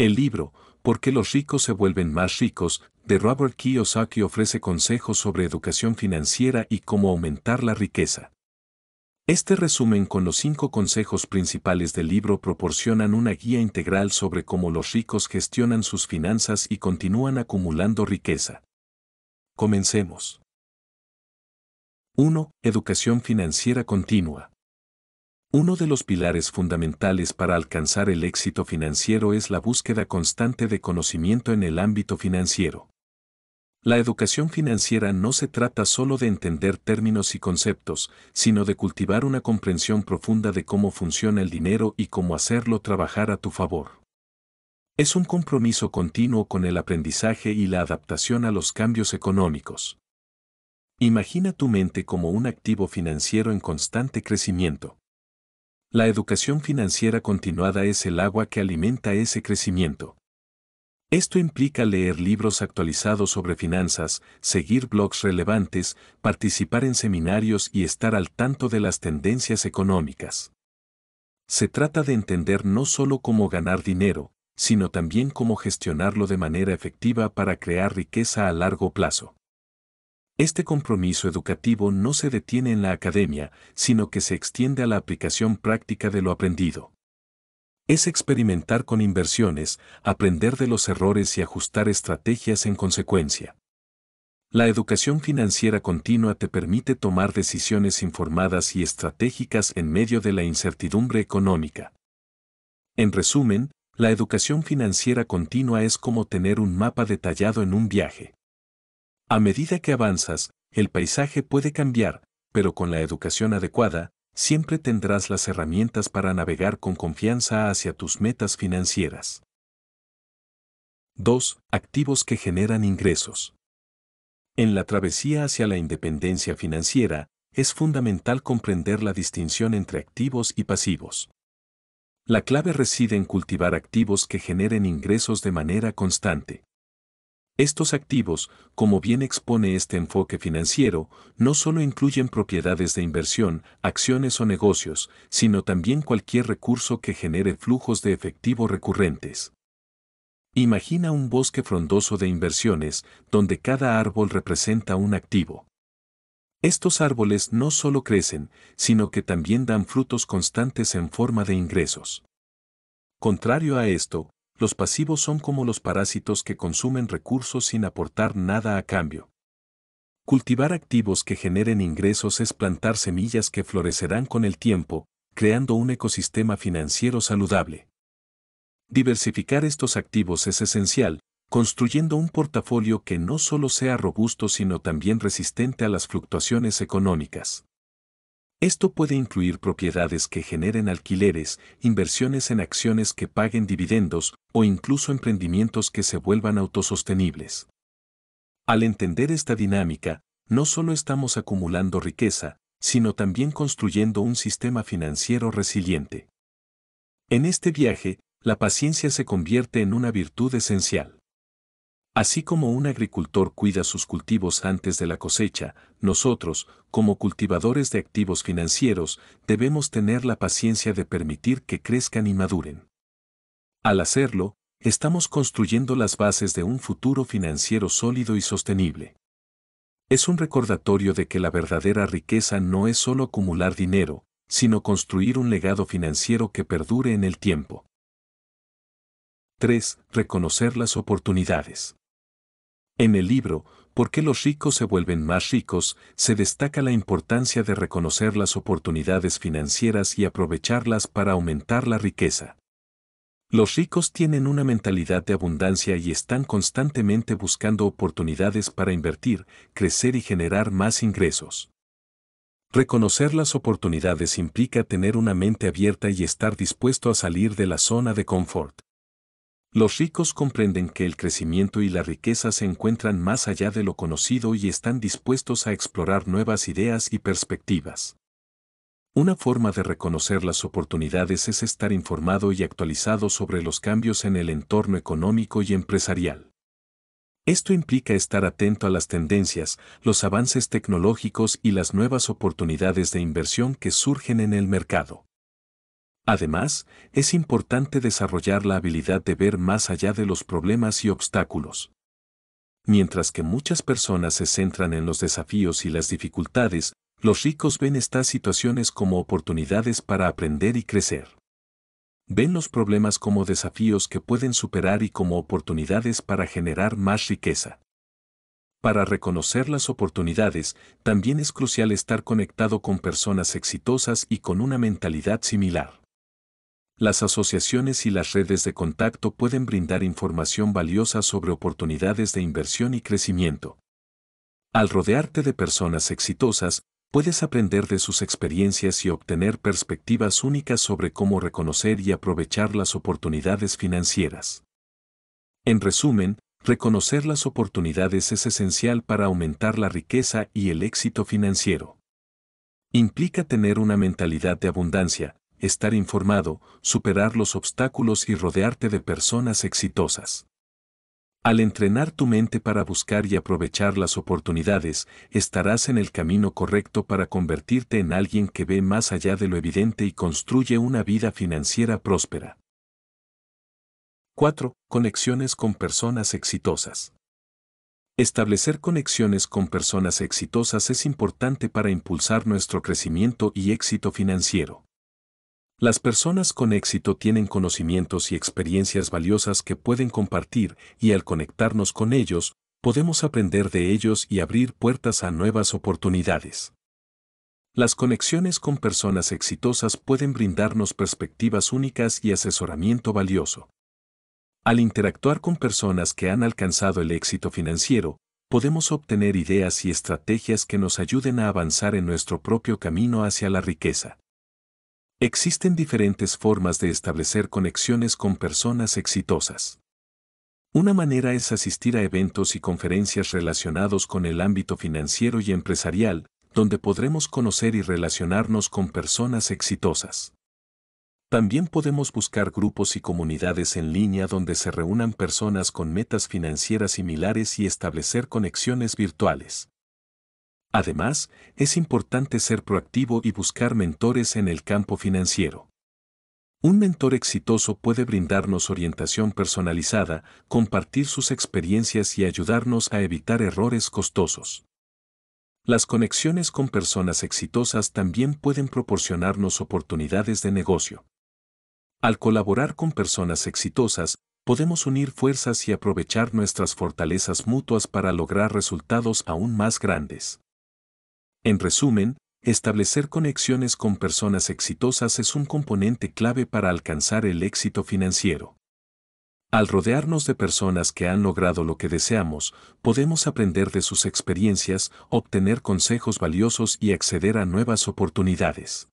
El libro, ¿Por qué los ricos se vuelven más ricos?, de Robert Kiyosaki ofrece consejos sobre educación financiera y cómo aumentar la riqueza. Este resumen con los cinco consejos principales del libro proporcionan una guía integral sobre cómo los ricos gestionan sus finanzas y continúan acumulando riqueza. Comencemos. 1. Educación financiera continua. Uno de los pilares fundamentales para alcanzar el éxito financiero es la búsqueda constante de conocimiento en el ámbito financiero. La educación financiera no se trata solo de entender términos y conceptos, sino de cultivar una comprensión profunda de cómo funciona el dinero y cómo hacerlo trabajar a tu favor. Es un compromiso continuo con el aprendizaje y la adaptación a los cambios económicos. Imagina tu mente como un activo financiero en constante crecimiento. La educación financiera continuada es el agua que alimenta ese crecimiento. Esto implica leer libros actualizados sobre finanzas, seguir blogs relevantes, participar en seminarios y estar al tanto de las tendencias económicas. Se trata de entender no solo cómo ganar dinero, sino también cómo gestionarlo de manera efectiva para crear riqueza a largo plazo. Este compromiso educativo no se detiene en la academia, sino que se extiende a la aplicación práctica de lo aprendido. Es experimentar con inversiones, aprender de los errores y ajustar estrategias en consecuencia. La educación financiera continua te permite tomar decisiones informadas y estratégicas en medio de la incertidumbre económica. En resumen, la educación financiera continua es como tener un mapa detallado en un viaje. A medida que avanzas, el paisaje puede cambiar, pero con la educación adecuada, siempre tendrás las herramientas para navegar con confianza hacia tus metas financieras. 2. Activos que generan ingresos. En la travesía hacia la independencia financiera, es fundamental comprender la distinción entre activos y pasivos. La clave reside en cultivar activos que generen ingresos de manera constante. Estos activos, como bien expone este enfoque financiero, no solo incluyen propiedades de inversión, acciones o negocios, sino también cualquier recurso que genere flujos de efectivo recurrentes. Imagina un bosque frondoso de inversiones, donde cada árbol representa un activo. Estos árboles no solo crecen, sino que también dan frutos constantes en forma de ingresos. Contrario a esto, los pasivos son como los parásitos que consumen recursos sin aportar nada a cambio. Cultivar activos que generen ingresos es plantar semillas que florecerán con el tiempo, creando un ecosistema financiero saludable. Diversificar estos activos es esencial, construyendo un portafolio que no solo sea robusto sino también resistente a las fluctuaciones económicas. Esto puede incluir propiedades que generen alquileres, inversiones en acciones que paguen dividendos o incluso emprendimientos que se vuelvan autosostenibles. Al entender esta dinámica, no solo estamos acumulando riqueza, sino también construyendo un sistema financiero resiliente. En este viaje, la paciencia se convierte en una virtud esencial. Así como un agricultor cuida sus cultivos antes de la cosecha, nosotros, como cultivadores de activos financieros, debemos tener la paciencia de permitir que crezcan y maduren. Al hacerlo, estamos construyendo las bases de un futuro financiero sólido y sostenible. Es un recordatorio de que la verdadera riqueza no es solo acumular dinero, sino construir un legado financiero que perdure en el tiempo. 3. Reconocer las oportunidades. En el libro, ¿Por qué los ricos se vuelven más ricos?, se destaca la importancia de reconocer las oportunidades financieras y aprovecharlas para aumentar la riqueza. Los ricos tienen una mentalidad de abundancia y están constantemente buscando oportunidades para invertir, crecer y generar más ingresos. Reconocer las oportunidades implica tener una mente abierta y estar dispuesto a salir de la zona de confort. Los ricos comprenden que el crecimiento y la riqueza se encuentran más allá de lo conocido y están dispuestos a explorar nuevas ideas y perspectivas. Una forma de reconocer las oportunidades es estar informado y actualizado sobre los cambios en el entorno económico y empresarial. Esto implica estar atento a las tendencias, los avances tecnológicos y las nuevas oportunidades de inversión que surgen en el mercado. Además, es importante desarrollar la habilidad de ver más allá de los problemas y obstáculos. Mientras que muchas personas se centran en los desafíos y las dificultades, los ricos ven estas situaciones como oportunidades para aprender y crecer. Ven los problemas como desafíos que pueden superar y como oportunidades para generar más riqueza. Para reconocer las oportunidades, también es crucial estar conectado con personas exitosas y con una mentalidad similar. Las asociaciones y las redes de contacto pueden brindar información valiosa sobre oportunidades de inversión y crecimiento. Al rodearte de personas exitosas, puedes aprender de sus experiencias y obtener perspectivas únicas sobre cómo reconocer y aprovechar las oportunidades financieras. En resumen, reconocer las oportunidades es esencial para aumentar la riqueza y el éxito financiero. Implica tener una mentalidad de abundancia, estar informado, superar los obstáculos y rodearte de personas exitosas. Al entrenar tu mente para buscar y aprovechar las oportunidades, estarás en el camino correcto para convertirte en alguien que ve más allá de lo evidente y construye una vida financiera próspera. 4. Conexiones con personas exitosas. Establecer conexiones con personas exitosas es importante para impulsar nuestro crecimiento y éxito financiero. Las personas con éxito tienen conocimientos y experiencias valiosas que pueden compartir y al conectarnos con ellos, podemos aprender de ellos y abrir puertas a nuevas oportunidades. Las conexiones con personas exitosas pueden brindarnos perspectivas únicas y asesoramiento valioso. Al interactuar con personas que han alcanzado el éxito financiero, podemos obtener ideas y estrategias que nos ayuden a avanzar en nuestro propio camino hacia la riqueza. Existen diferentes formas de establecer conexiones con personas exitosas. Una manera es asistir a eventos y conferencias relacionados con el ámbito financiero y empresarial, donde podremos conocer y relacionarnos con personas exitosas. También podemos buscar grupos y comunidades en línea donde se reúnan personas con metas financieras similares y establecer conexiones virtuales. Además, es importante ser proactivo y buscar mentores en el campo financiero. Un mentor exitoso puede brindarnos orientación personalizada, compartir sus experiencias y ayudarnos a evitar errores costosos. Las conexiones con personas exitosas también pueden proporcionarnos oportunidades de negocio. Al colaborar con personas exitosas, podemos unir fuerzas y aprovechar nuestras fortalezas mutuas para lograr resultados aún más grandes. En resumen, establecer conexiones con personas exitosas es un componente clave para alcanzar el éxito financiero. Al rodearnos de personas que han logrado lo que deseamos, podemos aprender de sus experiencias, obtener consejos valiosos y acceder a nuevas oportunidades.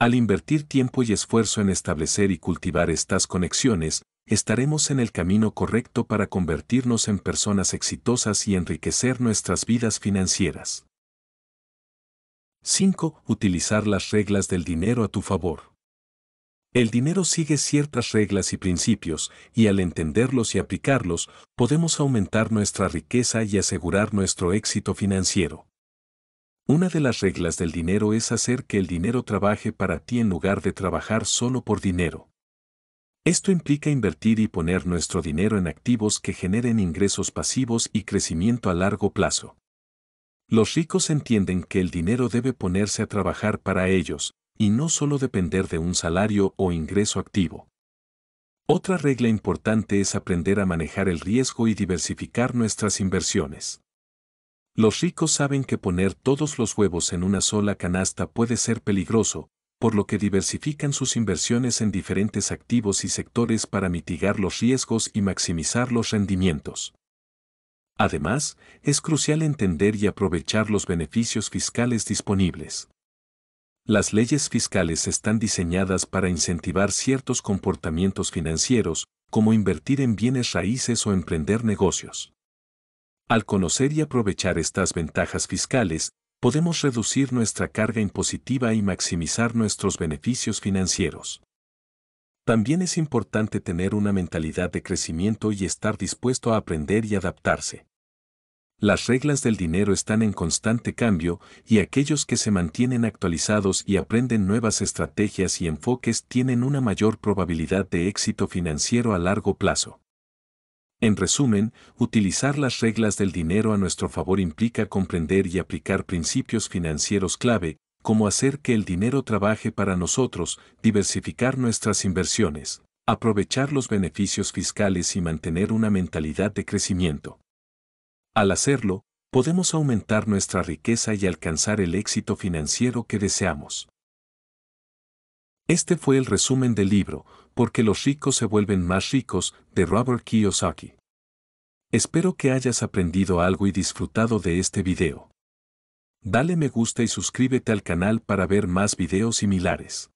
Al invertir tiempo y esfuerzo en establecer y cultivar estas conexiones, estaremos en el camino correcto para convertirnos en personas exitosas y enriquecer nuestras vidas financieras. 5. Utilizar las reglas del dinero a tu favor. El dinero sigue ciertas reglas y principios, y al entenderlos y aplicarlos, podemos aumentar nuestra riqueza y asegurar nuestro éxito financiero. Una de las reglas del dinero es hacer que el dinero trabaje para ti en lugar de trabajar solo por dinero. Esto implica invertir y poner nuestro dinero en activos que generen ingresos pasivos y crecimiento a largo plazo. Los ricos entienden que el dinero debe ponerse a trabajar para ellos, y no solo depender de un salario o ingreso activo. Otra regla importante es aprender a manejar el riesgo y diversificar nuestras inversiones. Los ricos saben que poner todos los huevos en una sola canasta puede ser peligroso, por lo que diversifican sus inversiones en diferentes activos y sectores para mitigar los riesgos y maximizar los rendimientos. Además, es crucial entender y aprovechar los beneficios fiscales disponibles. Las leyes fiscales están diseñadas para incentivar ciertos comportamientos financieros, como invertir en bienes raíces o emprender negocios. Al conocer y aprovechar estas ventajas fiscales, podemos reducir nuestra carga impositiva y maximizar nuestros beneficios financieros. También es importante tener una mentalidad de crecimiento y estar dispuesto a aprender y adaptarse. Las reglas del dinero están en constante cambio y aquellos que se mantienen actualizados y aprenden nuevas estrategias y enfoques tienen una mayor probabilidad de éxito financiero a largo plazo. En resumen, utilizar las reglas del dinero a nuestro favor implica comprender y aplicar principios financieros clave cómo hacer que el dinero trabaje para nosotros, diversificar nuestras inversiones, aprovechar los beneficios fiscales y mantener una mentalidad de crecimiento. Al hacerlo, podemos aumentar nuestra riqueza y alcanzar el éxito financiero que deseamos. Este fue el resumen del libro, Porque los ricos se vuelven más ricos, de Robert Kiyosaki. Espero que hayas aprendido algo y disfrutado de este video. Dale me gusta y suscríbete al canal para ver más videos similares.